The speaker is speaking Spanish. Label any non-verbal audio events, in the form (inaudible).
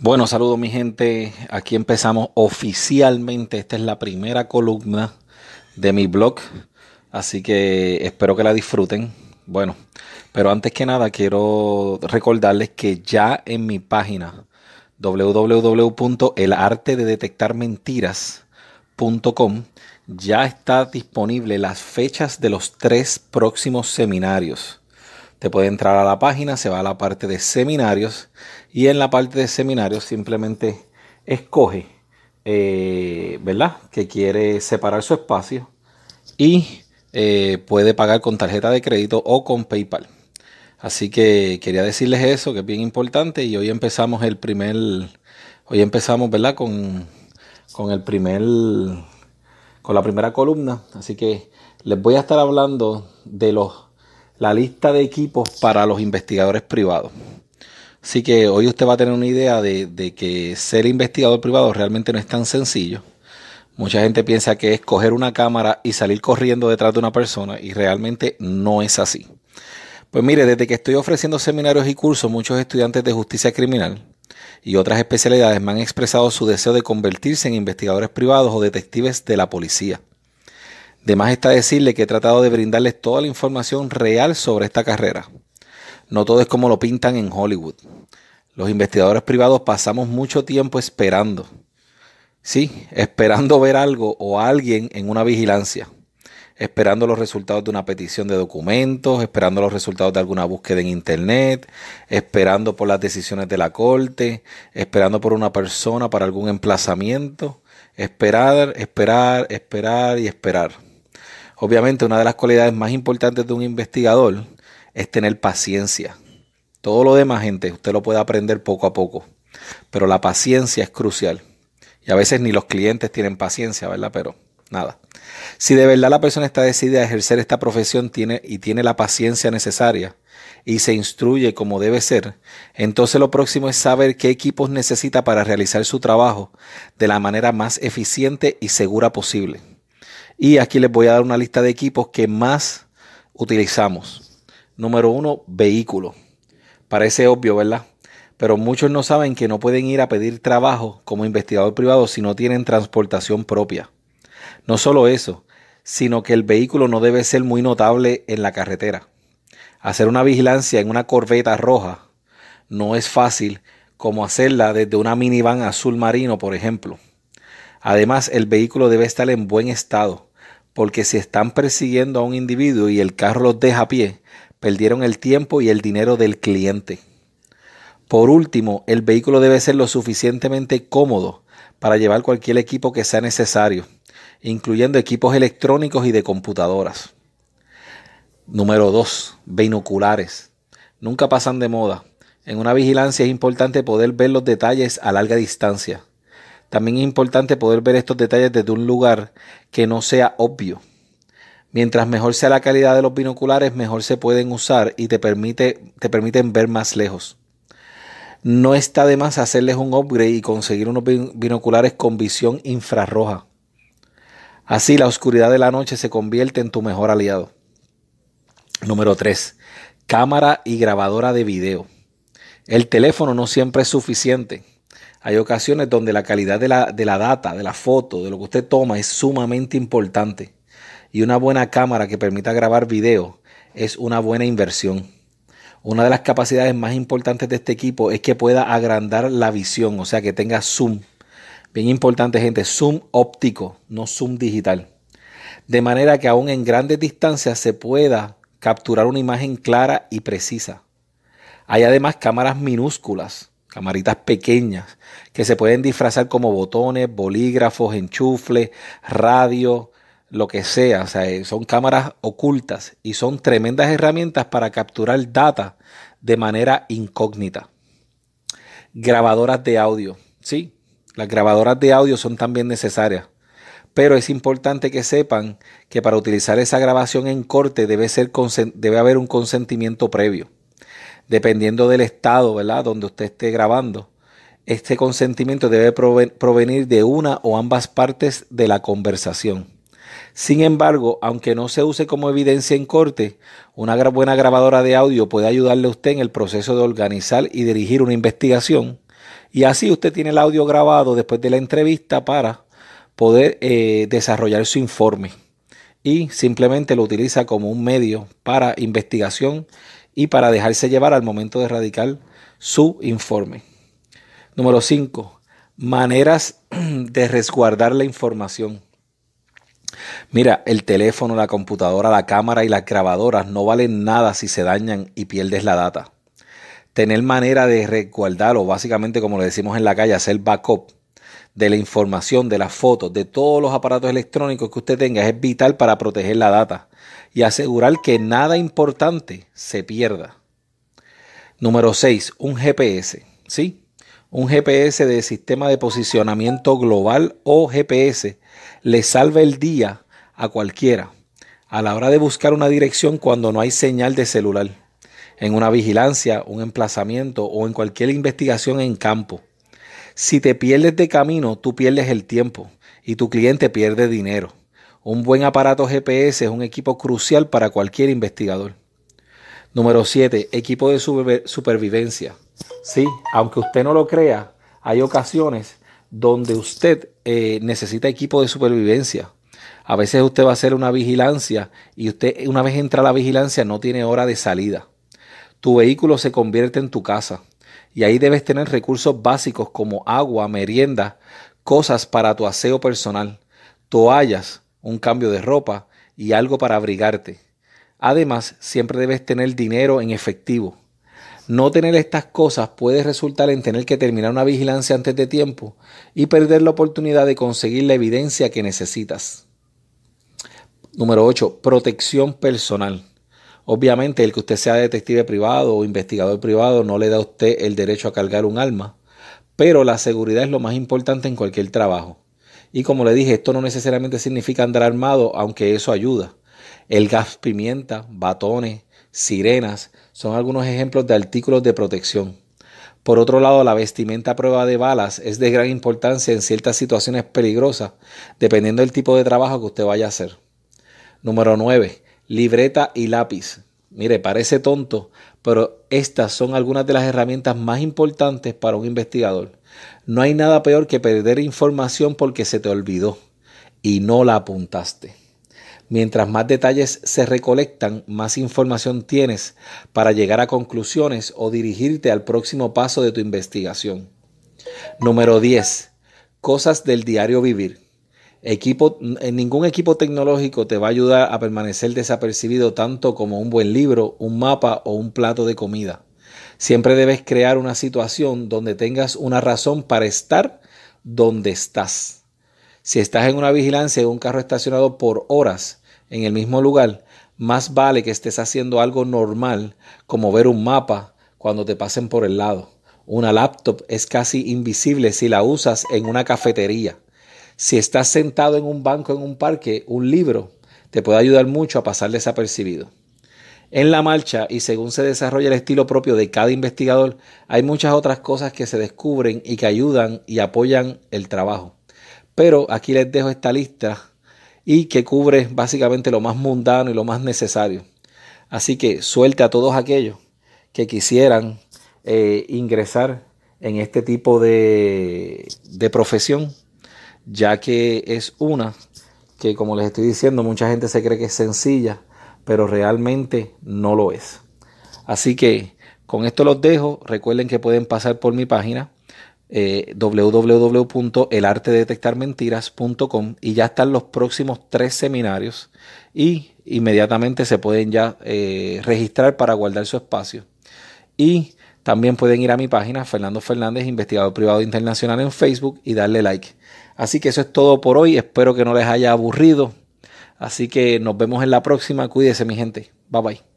Bueno, saludo mi gente. Aquí empezamos oficialmente. Esta es la primera columna de mi blog. Así que espero que la disfruten. Bueno, pero antes que nada quiero recordarles que ya en mi página www.elartededetectarmentiras.com ya está disponible las fechas de los tres próximos seminarios puede entrar a la página, se va a la parte de seminarios y en la parte de seminarios simplemente escoge, eh, ¿verdad? Que quiere separar su espacio y eh, puede pagar con tarjeta de crédito o con PayPal. Así que quería decirles eso, que es bien importante y hoy empezamos el primer, hoy empezamos, ¿verdad? Con, con el primer, con la primera columna. Así que les voy a estar hablando de los la lista de equipos para los investigadores privados. Así que hoy usted va a tener una idea de, que ser investigador privado realmente no es tan sencillo. Mucha gente piensa que es coger una cámara y salir corriendo detrás de una persona y realmente no es así. Pues mire, desde que estoy ofreciendo seminarios y cursos, muchos estudiantes de justicia criminal y otras especialidades me han expresado su deseo de convertirse en investigadores privados o detectives de la policía. Además más está decirle que he tratado de brindarles toda la información real sobre esta carrera. No todo es como lo pintan en Hollywood. Los investigadores privados pasamos mucho tiempo esperando. Sí, esperando ver algo o alguien en una vigilancia. Esperando los resultados de una petición de documentos, esperando los resultados de alguna búsqueda en Internet, esperando por las decisiones de la corte, esperando por una persona para algún emplazamiento. Esperar, esperar, esperar y esperar. Obviamente una de las cualidades más importantes de un investigador es tener paciencia. Todo lo demás, gente, usted lo puede aprender poco a poco, pero la paciencia es crucial. Y a veces ni los clientes tienen paciencia, ¿verdad? Pero nada. Si de verdad la persona está decidida a ejercer esta profesión tiene, y tiene la paciencia necesaria y se instruye como debe ser, entonces lo próximo es saber qué equipos necesita para realizar su trabajo de la manera más eficiente y segura posible. Y aquí les voy a dar una lista de equipos que más utilizamos. Número uno, vehículo. Parece obvio, ¿verdad? Pero muchos no saben que no pueden ir a pedir trabajo como investigador privado si no tienen transportación propia. No solo eso, sino que el vehículo no debe ser muy notable en la carretera. Hacer una vigilancia en una corbeta roja no es fácil como hacerla desde una minivan azul marino, por ejemplo. Además, el vehículo debe estar en buen estado porque si están persiguiendo a un individuo y el carro los deja a pie, perdieron el tiempo y el dinero del cliente. Por último, el vehículo debe ser lo suficientemente cómodo para llevar cualquier equipo que sea necesario, incluyendo equipos electrónicos y de computadoras. Número 2. Binoculares. Nunca pasan de moda. En una vigilancia es importante poder ver los detalles a larga distancia. También es importante poder ver estos detalles desde un lugar que no sea obvio. Mientras mejor sea la calidad de los binoculares, mejor se pueden usar y te, permite, te permiten ver más lejos. No está de más hacerles un upgrade y conseguir unos binoculares con visión infrarroja. Así la oscuridad de la noche se convierte en tu mejor aliado. Número 3. Cámara y grabadora de video. El teléfono no siempre es suficiente hay ocasiones donde la calidad de la, de la data, de la foto, de lo que usted toma es sumamente importante. Y una buena cámara que permita grabar video es una buena inversión. Una de las capacidades más importantes de este equipo es que pueda agrandar la visión, o sea, que tenga zoom. Bien importante, gente, zoom óptico, no zoom digital. De manera que aún en grandes distancias se pueda capturar una imagen clara y precisa. Hay además cámaras minúsculas camaritas pequeñas que se pueden disfrazar como botones, bolígrafos, enchufles, radio, lo que sea. O sea, eh, son cámaras ocultas y son tremendas herramientas para capturar data de manera incógnita. Grabadoras de audio. Sí, las grabadoras de audio son también necesarias. Pero es importante que sepan que para utilizar esa grabación en corte debe, ser, debe haber un consentimiento previo dependiendo del estado, ¿verdad? Donde usted esté grabando. Este consentimiento debe provenir de una o ambas partes de la conversación. Sin embargo, aunque no se use como evidencia en corte, una buena grabadora de audio puede ayudarle a usted en el proceso de organizar y dirigir una investigación. Y así usted tiene el audio grabado después de la entrevista para poder eh, desarrollar su informe. Y simplemente lo utiliza como un medio para investigación y para dejarse llevar al momento de radical su informe. Número 5. Maneras (clears throat) de resguardar la información. Mira, el teléfono, la computadora, la cámara y las grabadoras no valen nada si se dañan y pierdes la data. Tener manera de resguardarlo, básicamente como le decimos en la calle, hacer backup, de la información, de las fotos, de todos los aparatos electrónicos que usted tenga es vital para proteger la data y asegurar que nada importante se pierda. Número 6. Un GPS. ¿Sí? Un GPS de sistema de posicionamiento global o GPS le salva el día a cualquiera a la hora de buscar una dirección cuando no hay señal de celular, en una vigilancia, un emplazamiento o en cualquier investigación en campo. Si te pierdes de camino, tú pierdes el tiempo y tu cliente pierde dinero. Un buen aparato GPS es un equipo crucial para cualquier investigador. Número 7. Equipo de supervivencia. Sí, aunque usted no lo crea, hay ocasiones donde usted eh, necesita equipo de supervivencia. A veces usted va a hacer una vigilancia y usted una vez entra a la vigilancia no tiene hora de salida. Tu vehículo se convierte en tu casa. Y ahí debes tener recursos básicos como agua, merienda, cosas para tu aseo personal, toallas, un cambio de ropa y algo para abrigarte. Además, siempre debes tener dinero en efectivo. No tener estas cosas puede resultar en tener que terminar una vigilancia antes de tiempo y perder la oportunidad de conseguir la evidencia que necesitas. Número 8. Protección personal. Obviamente el que usted sea detective privado o investigador privado no le da a usted el derecho a cargar un arma, pero la seguridad es lo más importante en cualquier trabajo. Y como le dije, esto no necesariamente significa andar armado, aunque eso ayuda. El gas pimienta, batones, sirenas son algunos ejemplos de artículos de protección. Por otro lado, la vestimenta a prueba de balas es de gran importancia en ciertas situaciones peligrosas, dependiendo del tipo de trabajo que usted vaya a hacer. Número 9 libreta y lápiz. Mire, parece tonto, pero estas son algunas de las herramientas más importantes para un investigador. No hay nada peor que perder información porque se te olvidó y no la apuntaste. Mientras más detalles se recolectan, más información tienes para llegar a conclusiones o dirigirte al próximo paso de tu investigación. Número 10. Cosas del diario vivir. Eh, ningún equipo tecnológico te va a ayudar a permanecer desapercibido tanto como un buen libro, un mapa o un plato de comida. Siempre debes crear una situación donde tengas una razón para estar donde estás. Si estás en una vigilancia y un carro estacionado por horas en el mismo lugar, más vale que estés haciendo algo normal como ver un mapa cuando te pasen por el lado. Una laptop es casi invisible si la usas en una cafetería. Si estás sentado en un banco, en un parque, un libro te puede ayudar mucho a pasar desapercibido. En la marcha y según se desarrolla el estilo propio de cada investigador, hay muchas otras cosas que se descubren y que ayudan y apoyan el trabajo. Pero aquí les dejo esta lista y que cubre básicamente lo más mundano y lo más necesario. Así que suelte a todos aquellos que quisieran eh, ingresar en este tipo de, de profesión ya que es una que, como les estoy diciendo, mucha gente se cree que es sencilla, pero realmente no lo es. Así que con esto los dejo. Recuerden que pueden pasar por mi página eh, www.elartedetectarmentiras.com y ya están los próximos tres seminarios y inmediatamente se pueden ya eh, registrar para guardar su espacio. Y también pueden ir a mi página, Fernando Fernández, investigador privado internacional en Facebook y darle like. Así que eso es todo por hoy. Espero que no les haya aburrido. Así que nos vemos en la próxima. Cuídense, mi gente. Bye bye.